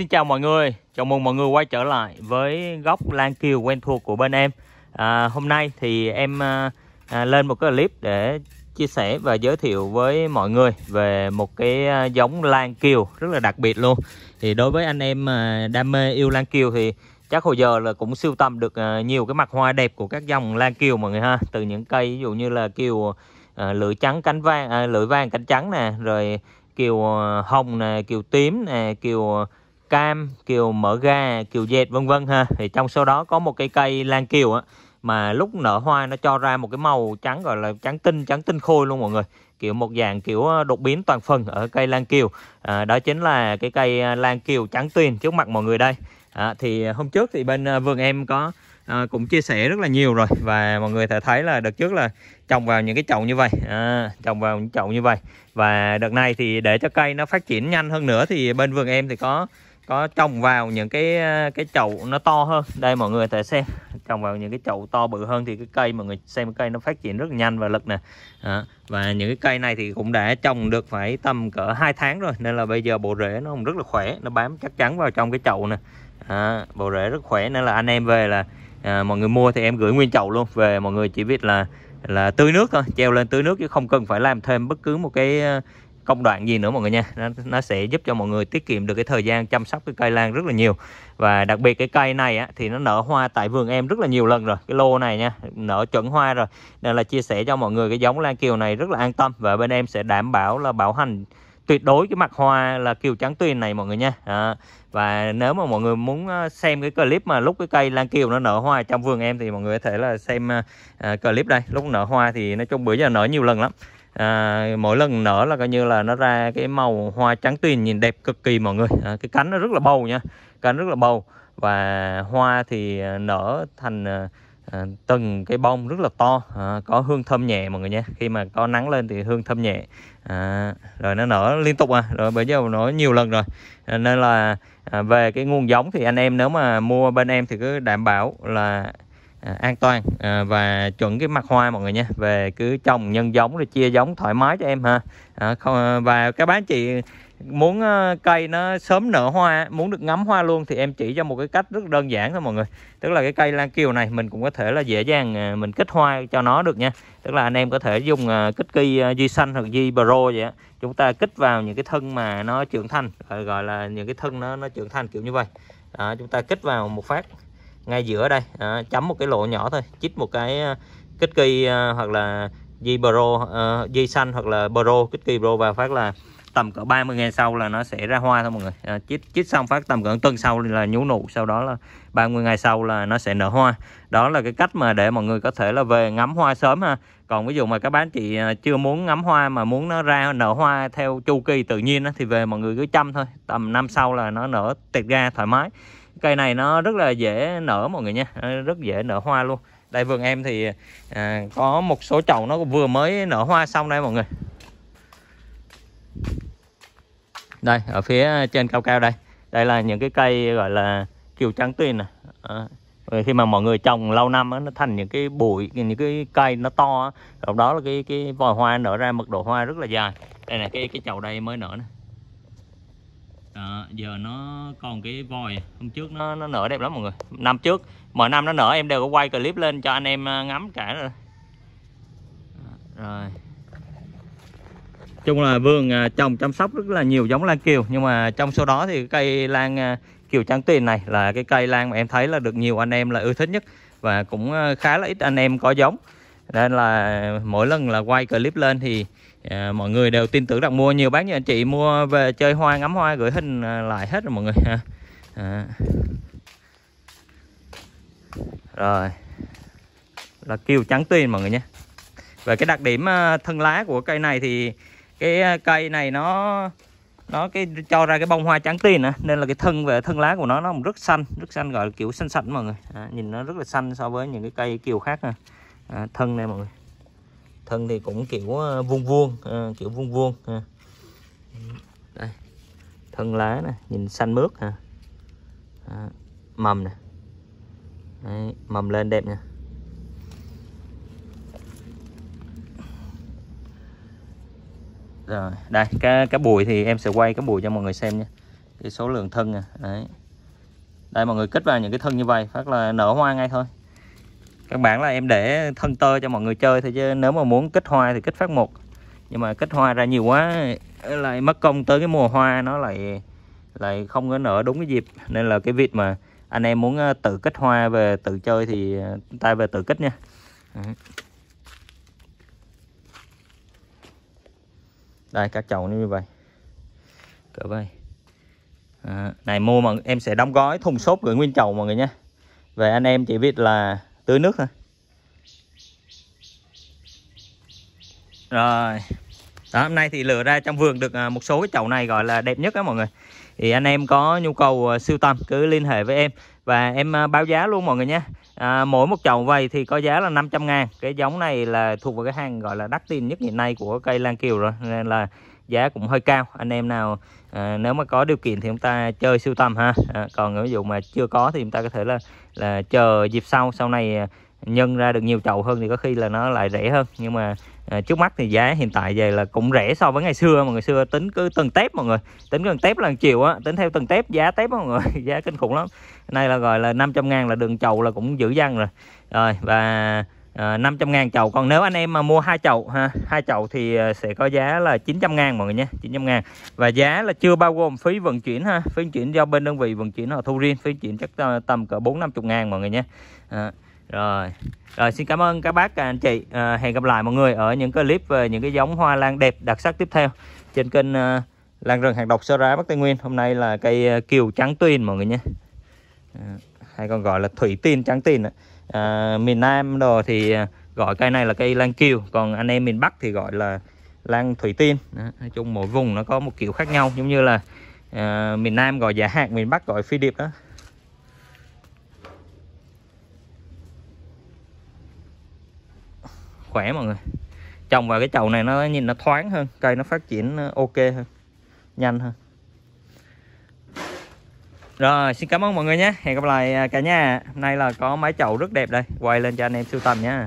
Xin chào mọi người, chào mừng mọi người quay trở lại với góc Lan Kiều quen thuộc của bên em à, Hôm nay thì em à, à lên một cái clip để chia sẻ và giới thiệu với mọi người về một cái à, giống Lan Kiều rất là đặc biệt luôn Thì đối với anh em à, đam mê yêu Lan Kiều thì chắc hồi giờ là cũng siêu tầm được à, nhiều cái mặt hoa đẹp của các dòng Lan Kiều mọi người ha Từ những cây ví dụ như là Kiều à, lưỡi trắng cánh vàng, à, lưỡi vàng cánh trắng nè Rồi Kiều à, hồng nè, kiều tím nè, kiều cam, kiều mở gà, kiều dệt vân vân ha. Thì trong số đó có một cái cây lan kiều á mà lúc nở hoa nó cho ra một cái màu trắng gọi là trắng tinh, trắng tinh khôi luôn mọi người. Kiểu một dạng kiểu ờ, đột biến toàn phần ở cây lan kiều. À, đó chính là cái cây ờ, lan kiều trắng tuyền trước mặt mọi người đây. À, thì hôm trước thì bên ờ, vườn em có à, cũng chia sẻ rất là nhiều rồi và mọi người thể thấy là đợt trước là trồng vào những cái chậu như vậy à, trồng vào những chậu như vậy và đợt này thì để cho cây nó phát triển nhanh hơn nữa thì bên vườn em thì có có trồng vào những cái ờ, cái chậu nó to hơn đây mọi người thể xem trồng vào những cái chậu to bự hơn thì cái cây mọi người xem cái cây nó phát triển rất nhanh và lực nè à, và những cái cây này thì cũng đã trồng được phải tầm cỡ hai tháng rồi nên là bây giờ bộ rễ nó cũng rất là khỏe nó bám chắc chắn vào trong cái chậu nè à, bộ rễ rất khỏe nên là anh em về là à, mọi người mua thì em gửi nguyên chậu luôn về mọi người chỉ biết là là tưới nước thôi treo lên tưới nước chứ không cần phải làm thêm bất cứ một cái ờ, công đoạn gì nữa mọi người nha nó, nó sẽ giúp cho mọi người tiết kiệm được cái thời gian chăm sóc cái cây lan rất là nhiều và đặc biệt cái cây này á, thì nó nở hoa tại vườn em rất là nhiều lần rồi cái lô này nha nở chuẩn hoa rồi nên là chia sẻ cho mọi người cái giống lan kiều này rất là an tâm và bên em sẽ đảm bảo là bảo hành tuyệt đối cái mặt hoa là kiều trắng tuyền này mọi người nha à, và nếu mà mọi người muốn ờ, xem cái clip mà lúc cái cây lan kiều nó nở hoa trong vườn em thì mọi người có thể là xem uh, clip đây lúc nở hoa thì nói chung bữa giờ nở nhiều lần lắm à, mỗi lần nở là coi như là nó ra cái màu hoa trắng tuyền nhìn đẹp cực kỳ mọi người à, cái cánh nó rất là bầu nha cánh rất là bầu và hoa thì à, nở thành à, à, từng cái bông rất là to à, có hương thơm nhẹ mọi người nha khi mà có nắng lên thì hương thơm nhẹ à, rồi nó nở liên tục à rồi bây giờ nó nhiều lần rồi à, nên là à, về cái nguồn giống thì anh em nếu mà mua bên em thì cứ đảm bảo là À, an toàn à, và chuẩn cái mặt hoa mọi người nha về cứ trồng nhân giống rồi chia giống thoải mái cho em ha à, và các bán chị muốn cây nó sớm nở hoa muốn được ngắm hoa luôn thì em chỉ cho một cái cách rất đơn giản thôi mọi người tức là cái cây lan kiều này mình cũng có thể là dễ dàng mình kích hoa cho nó được nha tức là anh em có thể dùng kích cây di xanh hoặc di pro vậy á chúng ta kích vào những cái thân mà nó trưởng thành gọi là những cái thân nó nó trưởng thành kiểu như vậy đó, chúng ta kích vào một phát ngay giữa đây à, chấm một cái lỗ nhỏ thôi chích một cái ờ, kích kỳ à, ờ, hoặc là di pro di ờ, xanh hoặc là pro kích kỳ pro và phát là tầm cỡ 30 ngày sau là nó sẽ ra hoa thôi mọi người à, chích chích xong phát tầm cỡ tuần sau là nhú nụ sau đó là 30 ngày sau là nó sẽ nở hoa đó là cái cách mà để mọi người có thể là về ngắm hoa sớm ha còn ví dụ mà các bác chị chưa muốn ngắm hoa mà muốn nó ra nở hoa theo chu kỳ tự nhiên đó, thì về mọi người cứ chăm thôi tầm năm sau là nó nở tiệt ra thoải mái cây này nó rất là dễ nở mọi người nha rất dễ nở hoa luôn đây vườn em thì à, có một số chậu nó vừa mới nở hoa xong đây mọi người đây ở phía trên cao cao đây đây là những cái cây gọi là kiều trắng tuyền nè à, khi mà mọi người trồng lâu năm đó, nó thành những cái bụi những cái cây nó to sau đó là cái cái vòi hoa nở ra mật độ hoa rất là dài đây là cái cái chậu đây mới nở này đó, giờ nó còn cái vòi à? hôm trước nó nó nở đẹp lắm mọi người năm trước mỗi năm nó nở em đều có quay clip lên cho anh em à, ngắm cả rồi rồi chung là vườn à, trồng chăm sóc rất là nhiều giống lan kiều nhưng mà trong số đó thì cây lan kiều trắng tiền này là cái cây lan mà em thấy là được nhiều anh em là ưa thích nhất và cũng khá là ít anh em có giống nên là mỗi lần là quay clip lên thì à, mọi người đều tin tưởng đặt mua nhiều bác như anh chị mua về chơi hoa ngắm hoa gửi hình à, lại hết rồi mọi người ha à. rồi là kiều trắng tuyền mọi người nhé về cái đặc điểm à, thân lá của cây này thì cái à, cây này nó nó cái cho ra cái bông hoa trắng tiền nên là cái thân về thân lá của nó nó rất xanh rất xanh gọi là kiểu xanh sạch mọi người à, nhìn nó rất là xanh so với những cái cây kiều khác à à, thân này mọi người thân thì cũng kiểu ờ, vuông vuông à, kiểu vuông vuông à. đây thân lá nè nhìn xanh mướt ha à, mầm nè Đấy, mầm lên đẹp nha rồi đây cá cá bùi thì em sẽ quay cá bùi cho mọi người xem nha cái số lượng thân nè đấy đây mọi người kết vào những cái thân như vậy phát là nở hoa ngay thôi các bạn là em để thân tơ cho mọi người chơi thôi chứ nếu mà muốn kích hoa thì kích phát một nhưng mà kích hoa ra nhiều quá lại mất công tới cái mùa hoa nó lại lại không có nở đúng cái dịp nên là cái việc mà anh em muốn ờ, tự kích hoa về tự chơi thì ờ, tay về tự kích nha đây các chậu như vậy cỡ vậy à, này mua mà em sẽ đóng gói thùng xốp gửi nguyên chậu mọi người nha về anh em chỉ biết là tưới nước thôi rồi đó, hôm nay thì lựa ra trong vườn được à, một số cái chậu này gọi là đẹp nhất á mọi người thì anh em có nhu cầu à, siêu tầm cứ liên hệ với em và em à, báo giá luôn mọi người nhé à, mỗi một chậu vầy thì có giá là 500 ngàn cái giống này là thuộc vào cái hàng gọi là đắt tiền nhất hiện nay của cây lan kiều rồi nên là giá cũng hơi cao anh em nào à, nếu mà có điều kiện thì chúng ta chơi sưu tầm ha à, còn ví dụ mà chưa có thì chúng ta có thể là là chờ dịp sau sau này à, nhân ra được nhiều chậu hơn thì có khi là nó lại rẻ hơn nhưng mà à, trước mắt thì giá hiện tại về là cũng rẻ so với ngày xưa mà ngày xưa tính cứ từng tép mọi người tính gần tép là chiều á tính theo từng tép giá tép mọi người giá kinh khủng lắm nay là gọi là 500 ngàn là đường chậu là cũng dữ dằn rồi rồi và à, ờ, 500 ngàn chậu còn nếu anh em mà mua hai chậu ha hai chậu thì ờ, sẽ có giá là 900 ngàn mọi người nhé 900 ngàn và giá là chưa bao gồm phí vận chuyển ha phí vận chuyển do bên đơn vị vận chuyển họ thu riêng phí vận chuyển chắc tầm cỡ 4 50 ngàn mọi người nhé ờ, rồi rồi xin cảm ơn các bác à, anh chị à, hẹn gặp lại mọi người ở những clip về những cái giống hoa lan đẹp đặc sắc tiếp theo trên kênh à, Lan rừng hạt độc sơ ra Bắc Tây Nguyên Hôm nay là cây kiều trắng tuyền mọi người nhé à, Hay còn gọi là thủy tiên trắng tuyền đó à, miền Nam đồ thì à, gọi cây này là cây lan kiều còn anh em miền Bắc thì gọi là lan thủy tiên Đó. nói chung mỗi vùng nó có một kiểu khác nhau giống như là à, miền Nam gọi giả hạt miền Bắc gọi phi điệp đó khỏe mọi người trồng vào cái chậu này nó nhìn nó thoáng hơn cây nó phát triển ờ, ok hơn nhanh hơn rồi xin cảm ơn mọi người nhé Hẹn gặp lại à, cả nhà Hôm nay là có máy chậu rất đẹp đây Quay lên cho anh em sưu tầm nhé